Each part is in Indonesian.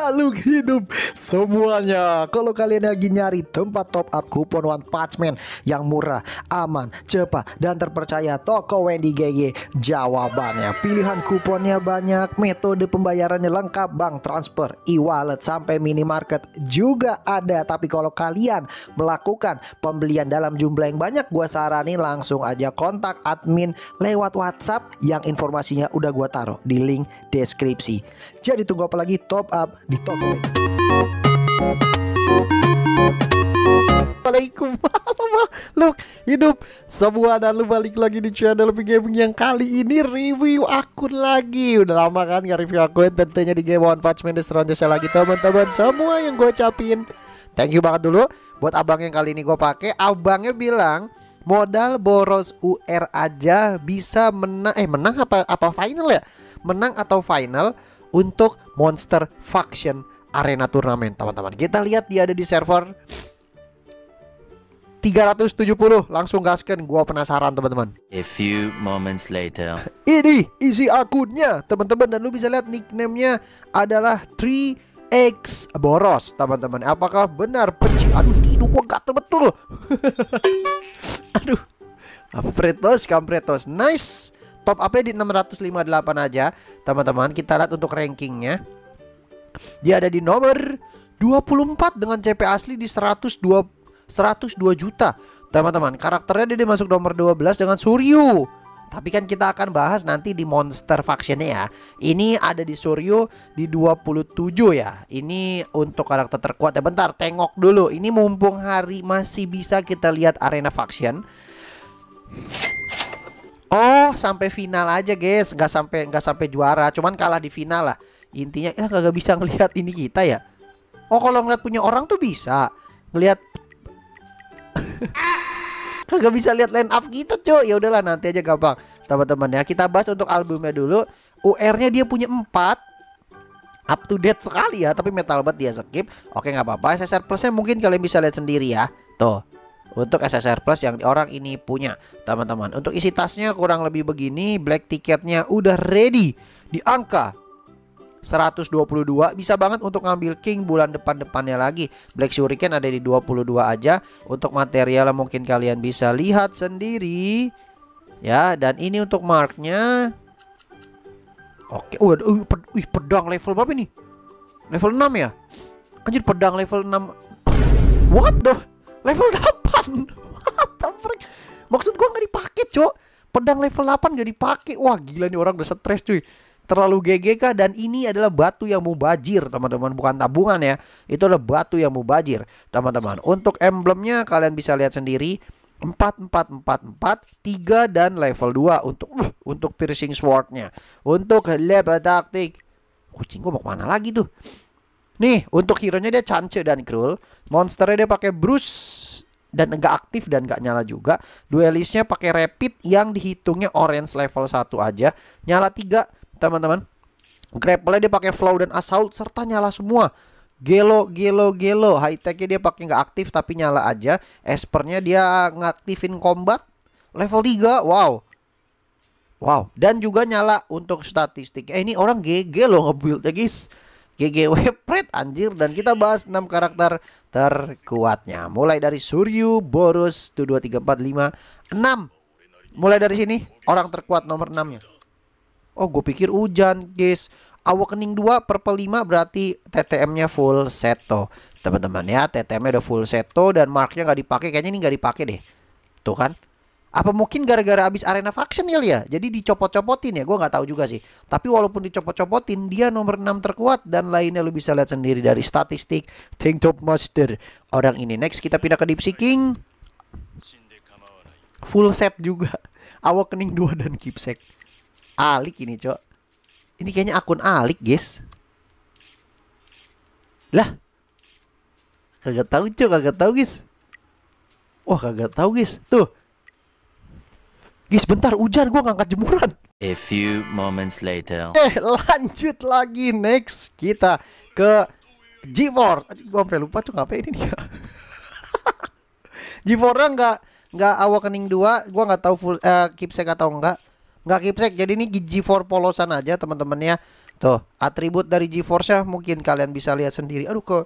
makhluk hidup semuanya. Kalau kalian lagi nyari tempat top up kupon One Punch Man yang murah, aman, cepat, dan terpercaya, toko Wendy GG jawabannya. Pilihan kuponnya banyak, metode pembayarannya lengkap, bank transfer, e-wallet, sampai minimarket juga ada. Tapi kalau kalian melakukan pembelian dalam jumlah yang banyak, gue saranin langsung aja kontak admin lewat WhatsApp yang informasinya udah gue taruh di link deskripsi. Jadi tunggu apa lagi? Top up di toko. Assalamualaikum Look hidup semua dan lu balik lagi di channel gaming yang kali ini review akun lagi udah lama kan gak review akun tentunya di game One Punch Man saya lagi teman-teman semua yang gue capin thank you banget dulu buat abang yang kali ini gue pakai abangnya bilang modal boros UR aja bisa menang eh menang apa apa final ya menang atau final untuk Monster Faction Arena Turnamen teman-teman. Kita lihat dia ada di server 370 langsung gasken gua penasaran teman-teman. A few moments later. Ini isi akunnya teman-teman dan lu bisa lihat nicknamenya adalah 3X Boros teman-teman. Apakah benar peci? Aduh ini gua gatel betul. Aduh. Kampretos, kampretos. Nice top upnya di 658 aja teman-teman kita lihat untuk rankingnya dia ada di nomor 24 dengan CP asli di 102 102 juta teman-teman karakternya dia masuk nomor 12 dengan Suryu tapi kan kita akan bahas nanti di monster factionnya ya Ini ada di Suryu di 27 ya Ini untuk karakter terkuat ya Bentar tengok dulu Ini mumpung hari masih bisa kita lihat arena faction Oh, sampai final aja, guys. Gak sampai gak sampai juara, cuman kalah di final lah. Intinya ya kagak bisa ngelihat ini kita ya. Oh, kalau ngeliat punya orang tuh bisa. Ngelihat kagak bisa lihat line up kita, cuy. Ya udahlah, nanti aja gampang. Teman-teman ya, kita bahas untuk albumnya dulu. UR-nya dia punya 4 up to date sekali ya tapi metal banget dia skip oke nggak apa-apa Ssr share plusnya mungkin kalian bisa lihat sendiri ya tuh untuk SSR Plus yang orang ini punya teman-teman untuk isi tasnya kurang lebih begini black tiketnya udah ready di angka 122 bisa banget untuk ngambil king bulan depan-depannya lagi Black Shuriken ada di 22 aja untuk material mungkin kalian bisa lihat sendiri ya dan ini untuk marknya oke waduh uh, ped uh, pedang level berapa ini level 6 ya anjir pedang level 6 what the level 6 8 What the frick Maksud gue gak dipakai cok Pedang level 8 gak dipake Wah gila nih orang udah stres cuy terlalu GGK dan ini adalah batu yang mubajir teman-teman bukan tabungan ya itu adalah batu yang mubajir teman-teman untuk emblemnya kalian bisa lihat sendiri 4 4 4 4 3 dan level 2 untuk uh, untuk piercing swordnya untuk level taktik kucing gua mau kemana lagi tuh nih untuk hero nya dia Chance dan Krul monsternya dia pakai Bruce dan nggak aktif dan nggak nyala juga. Duelisnya pakai rapid yang dihitungnya orange level 1 aja. Nyala 3, teman-teman. Grapple dia pakai flow dan assault serta nyala semua. Gelo, gelo, gelo. High tech-nya dia pakai nggak aktif tapi nyala aja. Espernya dia ngaktifin combat level 3. Wow. Wow, dan juga nyala untuk statistik. Eh, ini orang GG loh nge-build ya, guys. GG wepret anjir dan kita bahas 6 karakter terkuatnya. Mulai dari Suryu, Boros, 1, 2, 3, 4, 5, 6. Mulai dari sini, orang terkuat nomor 6-nya. Oh, gue pikir hujan, guys. Awakening 2, purple 5 berarti TTM-nya full seto. Teman-teman ya, TTM-nya udah full seto dan marknya nggak dipakai. Kayaknya ini nggak dipakai deh. Tuh kan. Apa mungkin gara-gara abis arena faction ya ya Jadi dicopot-copotin ya? Gue nggak tahu juga sih. Tapi walaupun dicopot-copotin, dia nomor 6 terkuat dan lainnya lo bisa lihat sendiri dari statistik think Top Master orang ini. Next kita pindah ke Deep Seeking. Full set juga. Awakening 2 dan Keepsake. Alik ini, Cok. Ini kayaknya akun Alik, guys. Lah. Kagak tahu, Cok, kagak tahu, guys. Wah, kagak tahu, guys. Tuh, Guys, bentar hujan gua ngangkat jemuran. A few moments later. Eh, lanjut lagi next kita ke G4. Aduh, gua sampai lupa tuh ngapain ini dia. Ya. G4-nya enggak enggak awakening 2, gua nggak tahu full uh, keepsake atau enggak. Enggak keepsake. Jadi ini G4 polosan aja teman-teman ya. Tuh, atribut dari GeForce-nya mungkin kalian bisa lihat sendiri. Aduh ke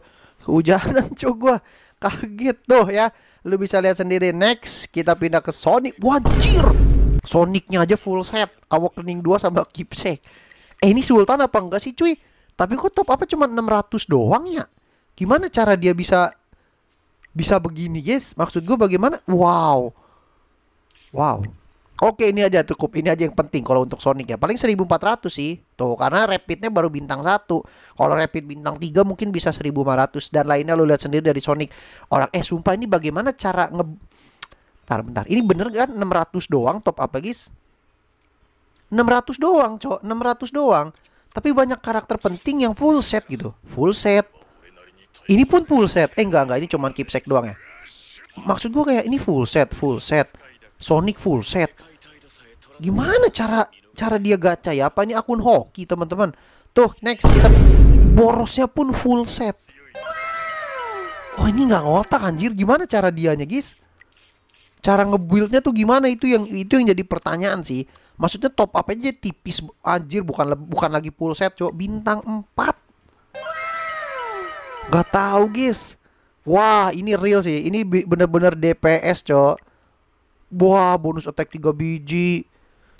kehujanan cuy gua. Kaget tuh ya. Lu bisa lihat sendiri. Next, kita pindah ke Sony. Wajir! Sonicnya aja full set Awakening 2 dua sama kipsek eh ini Sultan apa enggak sih cuy tapi kok top apa cuma 600 doang ya gimana cara dia bisa bisa begini guys maksud gue bagaimana wow wow Oke ini aja cukup ini aja yang penting kalau untuk Sonic ya paling 1400 sih tuh karena rapidnya baru bintang satu kalau rapid bintang 3 mungkin bisa 1500 dan lainnya lo lihat sendiri dari Sonic orang eh sumpah ini bagaimana cara nge Bentar, bentar. Ini bener kan 600 doang top up guys? 600 doang, cok. 600 doang. Tapi banyak karakter penting yang full set gitu. Full set. Ini pun full set. Eh enggak, enggak. Ini cuman keepsake doang ya. Maksud gue kayak ini full set, full set. Sonic full set. Gimana cara cara dia gacha ya? Apa ini akun hoki, teman-teman? Tuh, next kita borosnya pun full set. Oh, ini nggak ngotak anjir. Gimana cara dianya, guys? cara ngebuildnya tuh gimana itu yang itu yang jadi pertanyaan sih maksudnya top up aja tipis anjir bukan bukan lagi full set cok bintang 4 nggak tahu guys wah ini real sih ini bener-bener DPS cok wah bonus attack 3 biji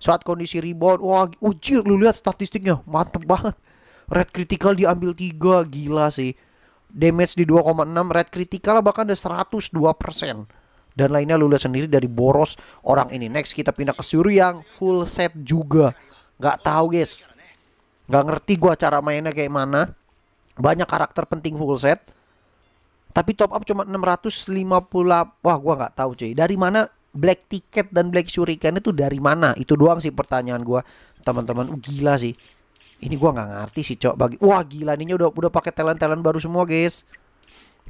saat kondisi rebound wah ujir oh, lu lihat statistiknya mantep banget red critical diambil tiga. gila sih damage di 2,6 red critical bahkan ada 102 persen dan lainnya lu lihat sendiri dari boros orang ini. Next kita pindah ke yang full set juga. nggak tahu guys. nggak ngerti gua cara mainnya kayak mana. Banyak karakter penting full set. Tapi top up cuma 650. Wah, gua nggak tahu cuy. Dari mana Black Ticket dan Black Shuriken itu dari mana? Itu doang sih pertanyaan gua. Teman-teman, uh, gila sih. Ini gua nggak ngerti sih, Cok. Bagi Wah, gila ininya udah udah pakai talent-talent baru semua, guys.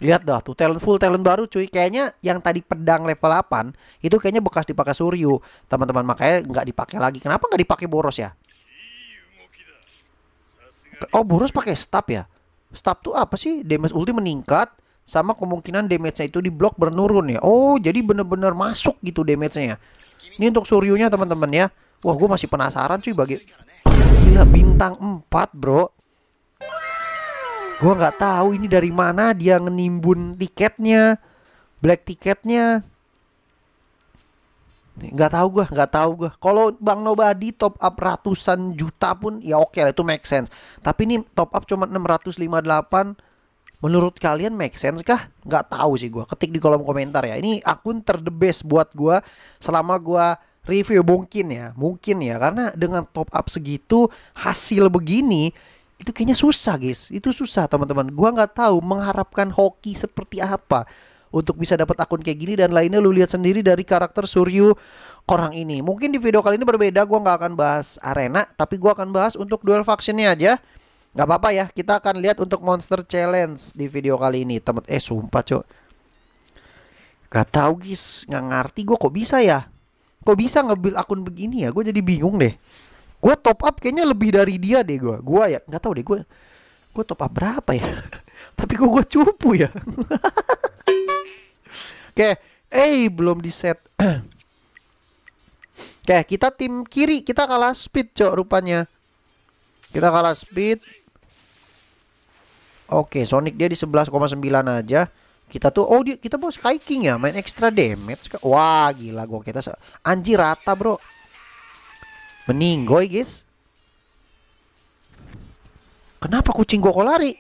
Lihat dah tuh talent full talent baru cuy. Kayaknya yang tadi pedang level 8 itu kayaknya bekas dipakai Suryu, teman-teman. Makanya nggak dipakai lagi. Kenapa nggak dipakai Boros ya? Oh, Boros pakai stab ya? Stab tuh apa sih? Damage ulti meningkat sama kemungkinan damage-nya itu di blok bernurun ya. Oh, jadi bener-bener masuk gitu damage-nya. Ya? Ini untuk Suryunya teman-teman ya. Wah, gue masih penasaran cuy bagi Gila bintang 4, Bro gue nggak tahu ini dari mana dia ngenimbun tiketnya black tiketnya nggak tahu gue nggak tahu gue kalau bang nobody top up ratusan juta pun ya oke okay lah itu make sense tapi ini top up cuma 658 menurut kalian make sense kah nggak tahu sih gue ketik di kolom komentar ya ini akun terdebes buat gue selama gue review mungkin ya mungkin ya karena dengan top up segitu hasil begini itu kayaknya susah guys itu susah teman-teman gua nggak tahu mengharapkan hoki seperti apa untuk bisa dapat akun kayak gini dan lainnya lu lihat sendiri dari karakter Suryu orang ini mungkin di video kali ini berbeda gua nggak akan bahas arena tapi gua akan bahas untuk duel vaksinnya aja nggak apa-apa ya kita akan lihat untuk monster challenge di video kali ini teman eh sumpah cok nggak tahu guys, nggak ngerti Gua kok bisa ya Kok bisa ngebuild akun begini ya? Gue jadi bingung deh gue top up kayaknya lebih dari dia deh gue gue ya nggak tahu deh gue gue top up berapa ya tapi gue gue cupu ya oke eh belum di set oke kita tim kiri kita kalah speed cok rupanya kita kalah speed oke Sonic dia di 11,9 aja kita tuh oh dia kita bos Sky ya main extra damage wah gila gue kita anjir rata bro Meninggoy guys Kenapa kucing kok lari?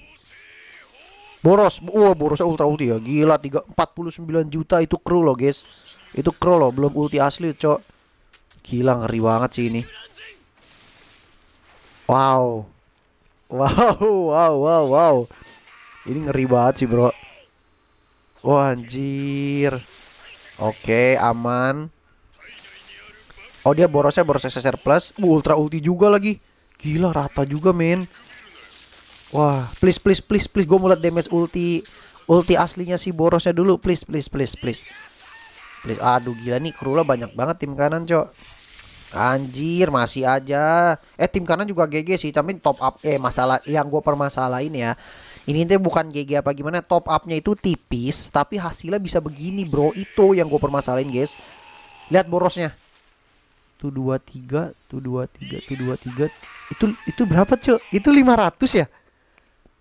Boros Wah wow, Boros ultra ulti ya Gila 3, 49 juta itu kru loh guys Itu kru loh Belum ulti asli cok Gila ngeri banget sih ini Wow Wow Wow Wow Wow Ini ngeri banget sih bro Wah anjir Oke okay, aman Oh dia borosnya boros SSR plus uh, Ultra ulti juga lagi Gila rata juga men Wah please please please please Gue mau damage ulti Ulti aslinya si borosnya dulu Please please please please Please Aduh gila nih Krula banyak banget tim kanan cok Anjir masih aja Eh tim kanan juga GG sih Tapi top up Eh masalah yang gue permasalahin ya Ini tuh bukan GG apa gimana Top upnya itu tipis Tapi hasilnya bisa begini bro Itu yang gue permasalahin guys Lihat borosnya tu dua tiga tu dua tiga tu dua tiga itu itu berapa cuy itu lima ratus ya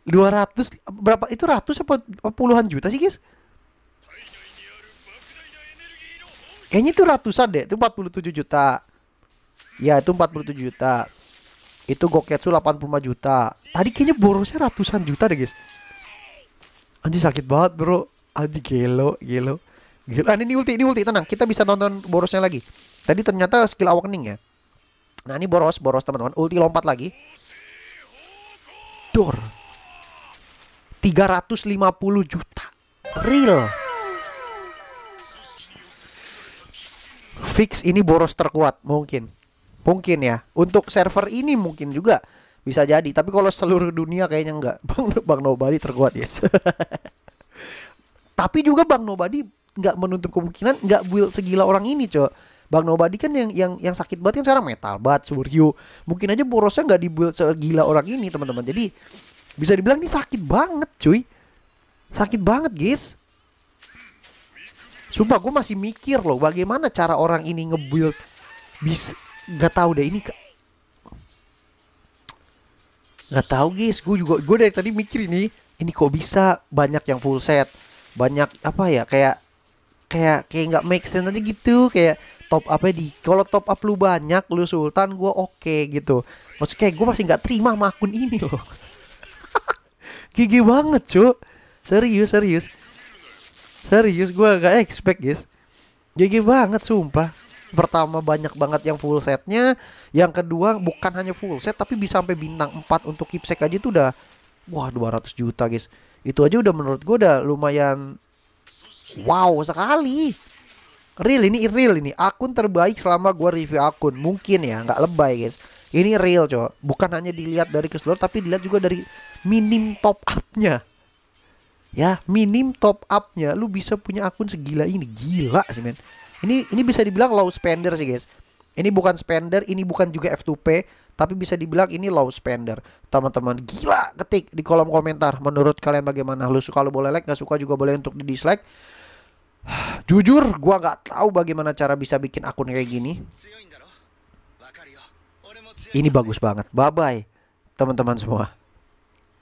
dua ratus berapa itu ratus apa puluhan juta sih guys kayaknya itu ratusan deh itu 47 juta ya itu 47 juta itu Goketsu 85 juta tadi kayaknya borosnya ratusan juta deh guys anjir sakit banget bro anjir gelo gelo gelo ah, ini ulti ini ulti tenang kita bisa nonton borosnya lagi Tadi ternyata skill awakening ya. Nah ini boros, boros teman-teman. Ulti lompat lagi. Dor. 350 juta. Real. Fix ini boros terkuat mungkin. Mungkin ya. Untuk server ini mungkin juga bisa jadi. Tapi kalau seluruh dunia kayaknya enggak. Bang, Bang Nobody terkuat yes. Tapi juga Bang Nobody nggak menutup kemungkinan nggak build segila orang ini cok Bang Nobody kan yang yang yang sakit banget kan sekarang metal banget Suryo. Mungkin aja borosnya nggak dibuat segila orang ini teman-teman. Jadi bisa dibilang ini sakit banget cuy. Sakit banget guys. Sumpah gue masih mikir loh bagaimana cara orang ini ngebuild bis nggak tahu deh ini nggak tahu guys gue juga gue dari tadi mikir ini ini kok bisa banyak yang full set banyak apa ya kayak kayak kayak nggak make sense aja gitu kayak top apa di kalau top up lu banyak lu sultan gue oke okay, gitu maksudnya gue masih nggak terima sama akun ini loh gigi banget cuk serius serius serius gue gak expect guys gigi banget sumpah pertama banyak banget yang full setnya yang kedua bukan hanya full set tapi bisa sampai bintang 4 untuk kipsek aja itu udah wah 200 juta guys itu aja udah menurut gue udah lumayan wow sekali real ini real ini akun terbaik selama gua review akun mungkin ya nggak lebay guys ini real cowok bukan hanya dilihat dari keseluruhan tapi dilihat juga dari minim top upnya ya minim top upnya lu bisa punya akun segila ini gila sih men ini ini bisa dibilang low spender sih guys ini bukan spender ini bukan juga F2P tapi bisa dibilang ini low spender teman-teman gila ketik di kolom komentar menurut kalian bagaimana lu suka lu boleh like nggak suka juga boleh untuk di dislike Jujur, gua gak tahu bagaimana cara bisa bikin akun kayak gini. Ini bagus banget. Bye bye, teman-teman semua.